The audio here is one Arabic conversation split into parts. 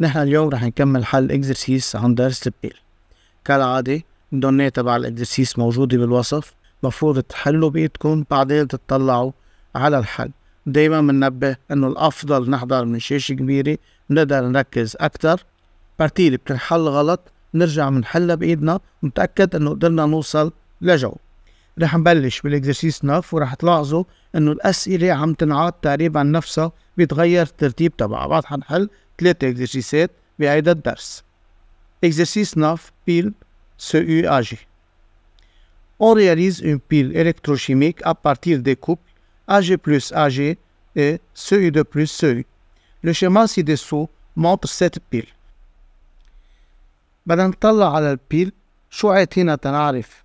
نحن اليوم رح نكمل حل اكزرسيس عن درس البيل كالعادة الدونية تبع الاكزرسيس موجودة بالوصف مفروض تحلوا بإيدكم بعدين تطلعوا على الحل دايما بننبه انه الافضل نحضر من شاشة كبيرة بنقدر نركز اكتر بارتيلي بتنحل غلط نرجع منحلها بايدنا نتأكد انه قدرنا نوصل لجواب رح نبلش بالاكزرسيس نف ورح تلاحظوا انه الاسئله عم تنعاد تقريبا نفسها بيتغير الترتيب تبعها بعد حنحل ثلاثة اكزرسيسات بهيدا الدرس اكزرسيس نف بيل سو يو اجي On réalise une pile électrochimique à partir des couples AG plus AG et CU e de plus CU. E Le schéma ci-dessous montre cette pile. Maintenant, on بدنا نطلع على البيل شو عيتينا تنعرف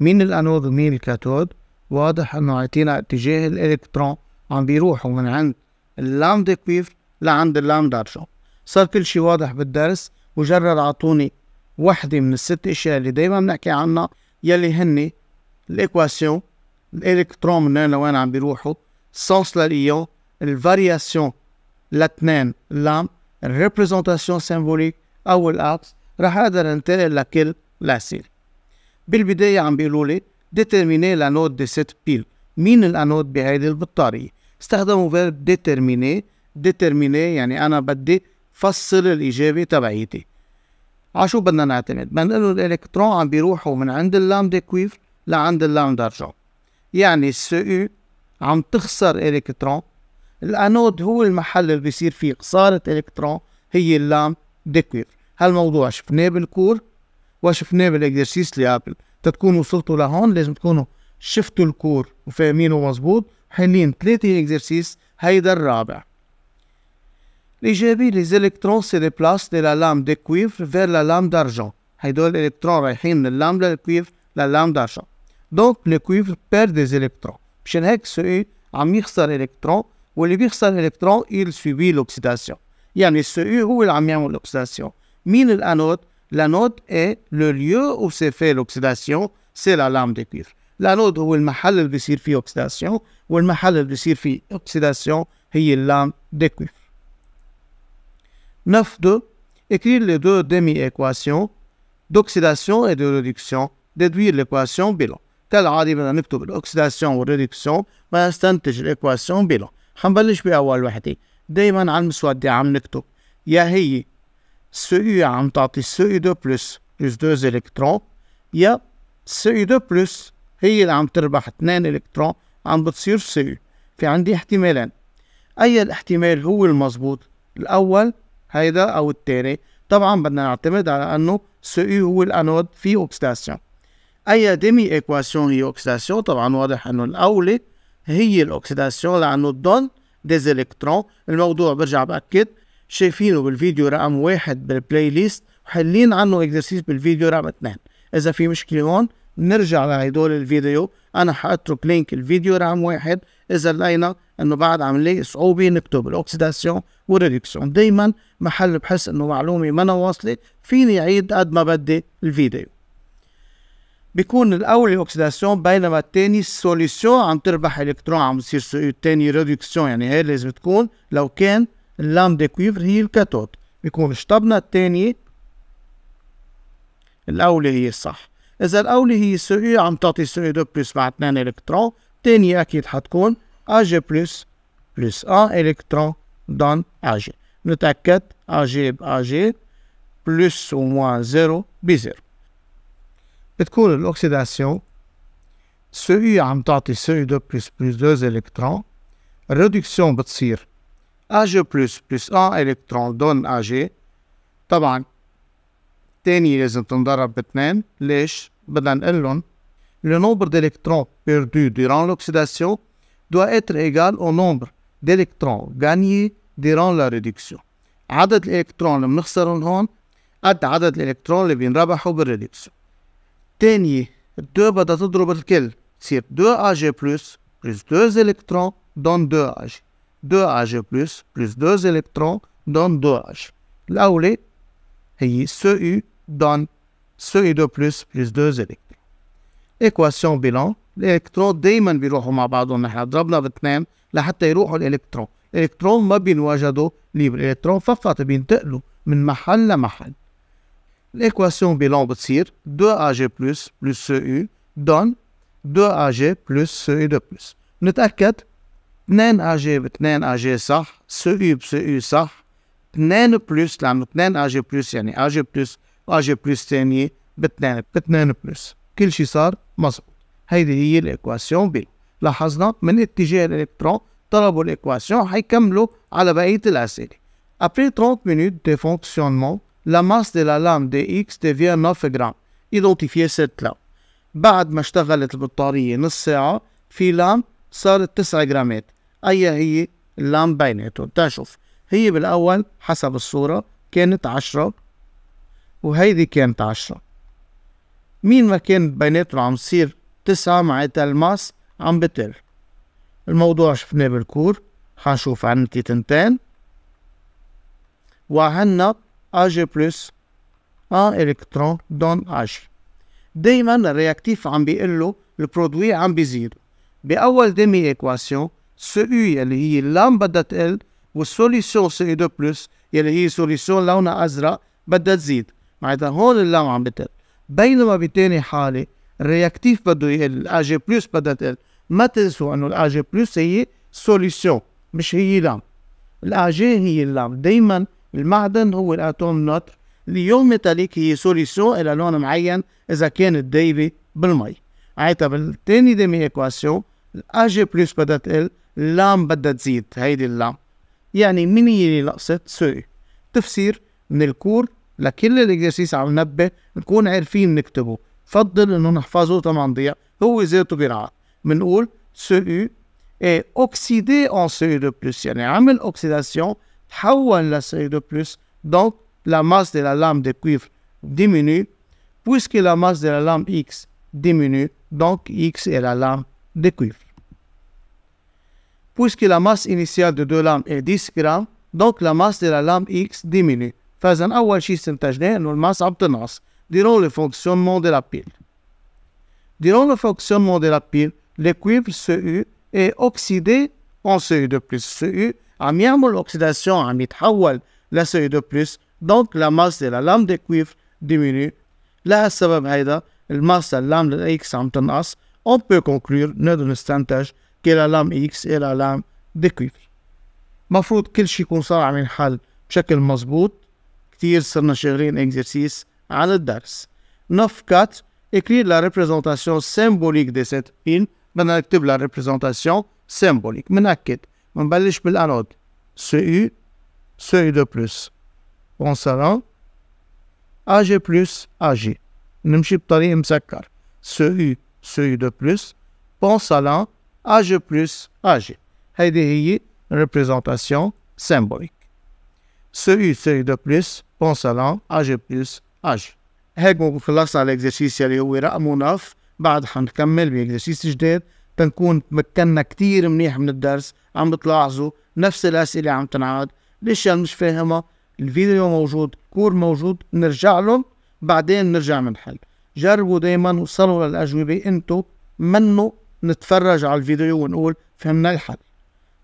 مين الانود ومين الكاثود واضح انه عطينا اتجاه الالكترون عم بيروحوا من عند اللامدا كويف لعند اللامدا شو صار كل شيء واضح بالدرس وجرر اعطوني وحدة من الست اشياء اللي دايما بنحكي عنها يلي هن الايكواسيون الالكترون من وين لوين عم بيروحوا سونس للايون الفارياسيون لاثنين اللام الريبريزونتاسيون سيمبوليك او الاكس رح اقدر انتقل لكل لاسيري بالبداية عم بيقولوا لي ديترميني لانود دي سيت بيل مين الانود بهيدي البطارية استخدموا فيرب ديترميني ديترميني يعني أنا بدي فصل الإجابة تبعيتي عشو بدنا نعتمد بدنا نقول الإلكترون عم بيروحوا من عند اللامدا كويف لعند اللامدا رجع يعني السي عم تخسر إلكترون الأنود هو المحل اللي بيصير فيه خسارة إلكترون هي اللام ديكويف هالموضوع شفناه بالكور وشفناه بالاكزرسيس اللي قبل تتكون وصلتوا لهون لازم تكونوا شفتوا الكور وفاهمينه مظبوط حلين ثلاثة اكزرسيس هيدا الرابع الإيجابي les سي دي بلاس دي لا لام دي cuivre فير لا لام دارجون هيدول الإلكترون رايحين من اللام للكويفر للام دارجون دونك الكويفر بير دي إلكترون مشان هيك سوي عم يخسر إلكترون واللي بيخسر إلكترون يل سوبي لوكسيداسيون يعني السو هو اللي عم يعمل الأوكسيداسيون مين الأنود La note est le lieu où s'est fait l'oxydation, c'est la lame de cuivre. note où il m'a halé de bisirfi oxydation, où il m'a oxydation, c'est la lame de cuivre. 9.2. Écrire les deux demi-équations d'oxydation et de réduction. Déduire l'équation bilan. on arrive dans l'oxydation ou réduction, va l'équation bilan. CU عم تعطي CU2 بلس بلس 2 الكترون يا CU2 بلس هي اللي عم تربح 2 الكترون عم بتصير CU في عندي احتمالين اي الاحتمال هو المظبوط الاول هيدا او الثاني طبعا بدنا نعتمد على انه CU هو الانود في اوكسيداسيون اي ديمي ايكواسيون هي اوكسيداسيون طبعا واضح انه الاولى هي الاوكسيداسيون لانه دون ديز الكترون الموضوع برجع باكد شايفينه بالفيديو رقم واحد بالبلاي ليست وحلين عنه اكزرسيس بالفيديو رقم اثنين اذا في مشكله هون نرجع لهدول الفيديو انا حاترك لينك الفيديو رقم واحد اذا لقينا انه بعد عم نلاقي صعوبه نكتب الاوكسيداسيون والريدكسيون دائما محل بحس انه معلومه ما واصله فيني اعيد قد ما بدي الفيديو بيكون الاول الاوكسيداسيون بينما الثاني السوليسيون عم تربح الكترون عم بتصير الثاني ريدكسيون يعني هي لازم تكون لو كان اللامدا كويفر هي الكاثود بيكون شطبنا الثانية الأولى هي الصح إذا الأولى هي سو إي عم تعطي سو إي دو بلس مع اثنين إلكترون الثانية أكيد حتكون أجي بلس بلس أن إلكترون دون أجي نتأكد أجي بأجي بلس وموان زيرو بزيرو بتكون الأوكسيداسيون سو إي عم تعطي سو إي دو بلس بلس دوز إلكترون الريدكسيون بتصير بلس بلس ان الكترون دون AG طبعا الثانية لازم تنضرب باثنين ليش؟ بدنا نقول لهم le nombre d'électrons perdus durant l'oxydation doit être égal au nombre d'électrons gagnés durant la réduction عدد الالكترون اللي بنخسرهم هون قد عدد الالكترون اللي بينربحوا بالريدكسيون تانية الدو بدها تضرب الكل تصير دو اجي بلس بلس دو الكترون دون دو اجي 2H plus, plus 2 électrons donne 2H. Là L'aulet, هي CU donne CU2 plus, plus 2 électrons. إيكواسيون بيلون الإلكترون دايما بيروحوا مع بعضهم نحن ضربنا باثنين لحتى يروحوا الإلكترون. الإلكترون ما بينوجدوا ليبر، الإلكترون فقط بينتقلوا من محل لمحل. الإيكواسيون بيلون بتصير 2AG plus, plus CU donne 2AG plus CU2 plus. نتأكد 2 AG ب 2 AG صح سو يو بسو يو صح 2 بلس لانه 2 AG بلس يعني AG بلس AG بلس ثانيه ب 2 ب 2 بلس كل شيء صار مظبوط هيدي هي الايكواسيون بي لاحظنا من اتجاه الالكترون طلبوا الايكواسيون حيكملوا على بقيه الاسئله أبري 30 minutes de fonctionnement, la masse de la lame de X devient 9 غرام identifier cette لام بعد ما اشتغلت البطارية نص ساعة في لام صارت 9 جرامات أي هي اللام بيناتهم تشوف هي بالأول حسب الصورة كانت عشرة وهيدي كانت عشرة مين ما كانت بيناتهم عم تصير تسعة مع الماس عم بتر الموضوع شفناه بالكور حنشوف تي تنتين وعنا AG بلس ان الكترون دون AG دايما الرياكتيف عم بيقول له البرودوي عم بيزيد بأول ديمي إيكواسيون سو يو اللي هي اللام بدها تقل والسوليسيون سي دو بلس يلي هي سوليسيون لونها ازرق بدها تزيد معناتها هون اللام عم بتقل بينما بتاني حاله الرياكتيف بده يقل الا جي بلس بدها تقل ما تنسوا انه الا جي بلس هي سوليسيون مش هي لام الا جي هي اللام دائما المعدن هو الاتوم نتر اليوم ميتاليك هي سوليسيون الى لون معين اذا كانت دايبه بالمي معناتها بالتاني ديمي ايكواسيون الا جي بلس بدها تقل لام بدها تزيد هيدي اللام يعني من هي اللي نقصت سوري تفسير من الكور لكل الاكزرسيس عم ننبه نكون عارفين نكتبه فضل انه نحفظه طبعا نضيع هو ذاته بينعاد بنقول سو اي اوكسيدي اون سو دو بلس يعني عمل اوكسيداسيون تحول لسو دو بلس دونك لا ماس دي لا لام دي كويفر ديمينو بويسكي لا ماس دي لا لام اكس ديمينو دونك اكس اي لا لام دي cuivre. puisque la masse initiale de deux lames est 10 g, donc la masse de la lame X diminue. Faisons un un tâcheté, la masse obtenance, dirons le fonctionnement de la pile. Durant le fonctionnement de la pile, le cuivre CU est oxydé en CU de plus CU, amiable l'oxydation à mitrawal, la CU de plus, donc la masse de la lame de cuivre diminue. La dire la masse de la lame de X en on peut conclure, nous avons un الى لام اكس الى لام ديكويفر مفروض كل شيء يكون صار عم ينحل بشكل مزبوط كتير صرنا شغالين اكزرسيس على الدرس نف كات اكري لا ريبريزونتاسيون سيمبوليك دي سيت بين بدنا نكتب لا ريبريزونتاسيون سيمبوليك بنأكد بنبلش بالانود سي إي سي إي دو بلس اون سالون اجي بلس اجي نمشي بطريق مسكر سي إي سي إي دو بلس بون سالون AG plus AG هذه هي representation symbolique سي سي دو بلس بونسالون AG plus AG هيك بكون خلصنا الاكزرسيس يلي هو رقم 9 بعد حنكمل باكزرسيس جديد تنكون تمكنا كتير منيح من الدرس عم بتلاحظوا نفس الاسئله عم تنعاد الاشياء اللي مش فاهمها الفيديو موجود كور موجود نرجع لهم بعدين نرجع منحل جربوا دايما وصلوا للاجوبه انتو منو نتفرج على الفيديو ونقول فهمنا الحل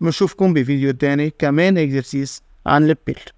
بنشوفكم بفيديو تاني كمان اكزرسيس عن البيل